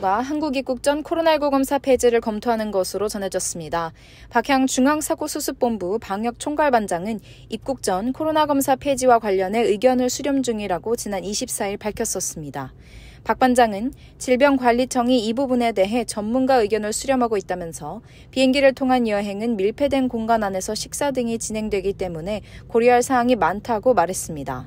정부가 한국 입국 전 코로나19 검사 폐지를 검토하는 것으로 전해졌습니다. 박향 중앙사고수습본부 방역총괄반장은 입국 전 코로나 검사 폐지와 관련해 의견을 수렴 중이라고 지난 24일 밝혔었습니다. 박 반장은 질병관리청이 이 부분에 대해 전문가 의견을 수렴하고 있다면서 비행기를 통한 여행은 밀폐된 공간 안에서 식사 등이 진행되기 때문에 고려할 사항이 많다고 말했습니다.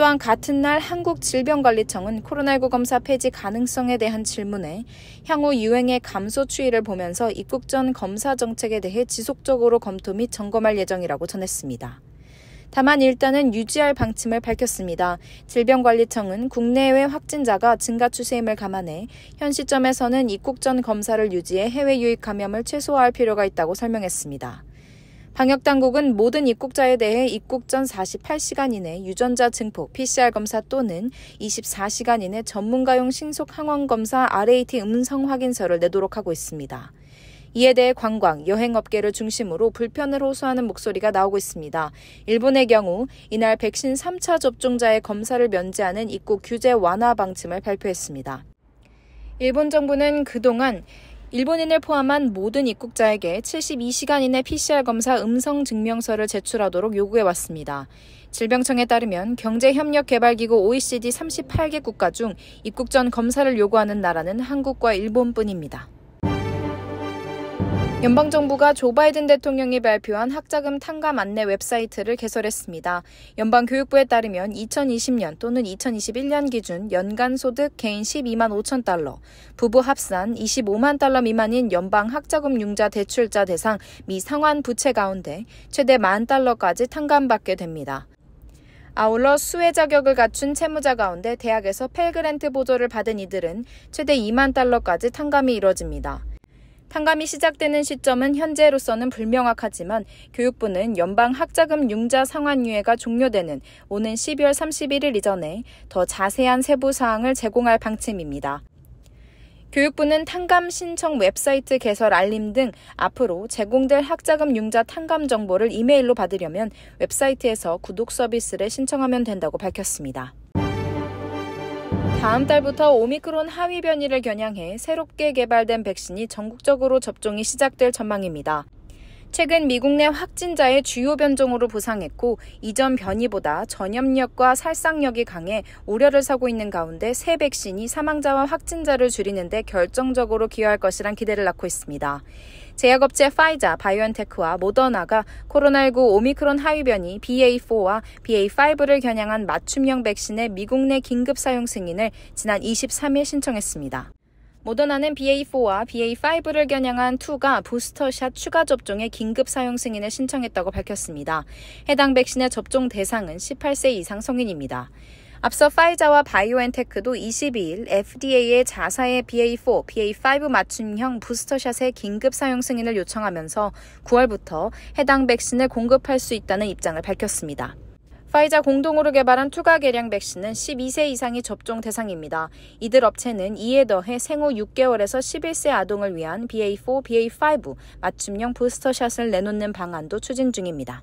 또한 같은 날 한국질병관리청은 코로나19 검사 폐지 가능성에 대한 질문에 향후 유행의 감소 추이를 보면서 입국 전 검사 정책에 대해 지속적으로 검토 및 점검할 예정이라고 전했습니다. 다만 일단은 유지할 방침을 밝혔습니다. 질병관리청은 국내외 확진자가 증가 추세임을 감안해 현 시점에서는 입국 전 검사를 유지해 해외 유입 감염을 최소화할 필요가 있다고 설명했습니다. 방역당국은 모든 입국자에 대해 입국 전 48시간 이내 유전자 증폭 PCR 검사 또는 24시간 이내 전문가용 신속 항원 검사 RAT 음성 확인서를 내도록 하고 있습니다. 이에 대해 관광, 여행업계를 중심으로 불편을 호소하는 목소리가 나오고 있습니다. 일본의 경우 이날 백신 3차 접종자의 검사를 면제하는 입국 규제 완화 방침을 발표했습니다. 일본 정부는 그동안 일본인을 포함한 모든 입국자에게 72시간 이내 PCR 검사 음성 증명서를 제출하도록 요구해 왔습니다. 질병청에 따르면 경제협력개발기구 OECD 38개 국가 중 입국 전 검사를 요구하는 나라는 한국과 일본뿐입니다. 연방 정부가 조 바이든 대통령이 발표한 학자금 탕감 안내 웹사이트를 개설했습니다. 연방 교육부에 따르면 2020년 또는 2021년 기준 연간 소득 개인 12만 5천 달러, 부부 합산 25만 달러 미만인 연방 학자금 융자 대출자 대상 미 상환 부채 가운데 최대 만 달러까지 탕감받게 됩니다. 아울러 수혜 자격을 갖춘 채무자 가운데 대학에서 펠그랜트 보조를 받은 이들은 최대 2만 달러까지 탕감이 이뤄집니다. 탕감이 시작되는 시점은 현재로서는 불명확하지만 교육부는 연방 학자금 융자 상환유예가 종료되는 오는 12월 31일 이전에 더 자세한 세부 사항을 제공할 방침입니다. 교육부는 탕감 신청 웹사이트 개설 알림 등 앞으로 제공될 학자금 융자 탕감 정보를 이메일로 받으려면 웹사이트에서 구독 서비스를 신청하면 된다고 밝혔습니다. 다음 달부터 오미크론 하위 변이를 겨냥해 새롭게 개발된 백신이 전국적으로 접종이 시작될 전망입니다. 최근 미국 내 확진자의 주요 변종으로 부상했고 이전 변이보다 전염력과 살상력이 강해 우려를 사고 있는 가운데 새 백신이 사망자와 확진자를 줄이는데 결정적으로 기여할 것이란 기대를 낳고 있습니다. 제약업체 파이자, 바이온테크와 모더나가 코로나19 오미크론 하위변이 BA4와 BA5를 겨냥한 맞춤형 백신의 미국 내 긴급 사용 승인을 지난 23일 신청했습니다. 모더나는 BA4와 BA5를 겨냥한 2가 부스터샷 추가 접종에 긴급 사용 승인을 신청했다고 밝혔습니다. 해당 백신의 접종 대상은 18세 이상 성인입니다. 앞서 파이자와 바이오엔테크도 22일 FDA의 자사의 BA4, BA5 맞춤형 부스터샷의 긴급 사용 승인을 요청하면서 9월부터 해당 백신을 공급할 수 있다는 입장을 밝혔습니다. 파이자 공동으로 개발한 투가 계량 백신은 12세 이상이 접종 대상입니다. 이들 업체는 이에 더해 생후 6개월에서 11세 아동을 위한 BA4, BA5 맞춤형 부스터샷을 내놓는 방안도 추진 중입니다.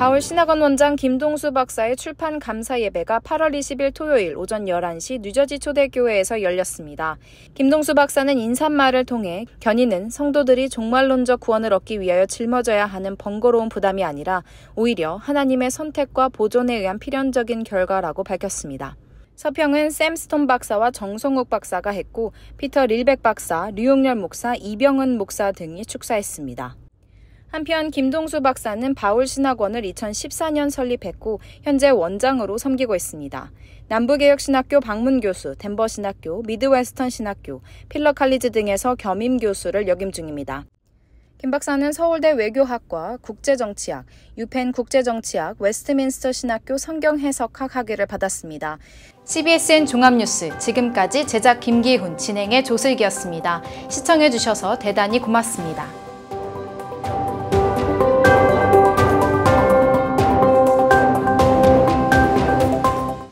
바울 신학원 원장 김동수 박사의 출판 감사 예배가 8월 20일 토요일 오전 11시 뉴저지 초대교회에서 열렸습니다. 김동수 박사는 인사말을 통해 견인은 성도들이 종말론적 구원을 얻기 위하여 짊어져야 하는 번거로운 부담이 아니라 오히려 하나님의 선택과 보존에 의한 필연적인 결과라고 밝혔습니다. 서평은 샘스톤 박사와 정성욱 박사가 했고 피터 릴백 박사, 류용렬 목사, 이병은 목사 등이 축사했습니다. 한편 김동수 박사는 바울 신학원을 2014년 설립했고 현재 원장으로 섬기고 있습니다. 남부개혁신학교 방문교수, 덴버신학교, 미드웨스턴신학교, 필러칼리즈 등에서 겸임교수를 역임 중입니다. 김 박사는 서울대 외교학과 국제정치학, 유펜 국제정치학, 웨스트민스터 신학교 성경해석학 학위를 받았습니다. CBSN 종합뉴스 지금까지 제작 김기훈, 진행의 조슬기였습니다. 시청해주셔서 대단히 고맙습니다.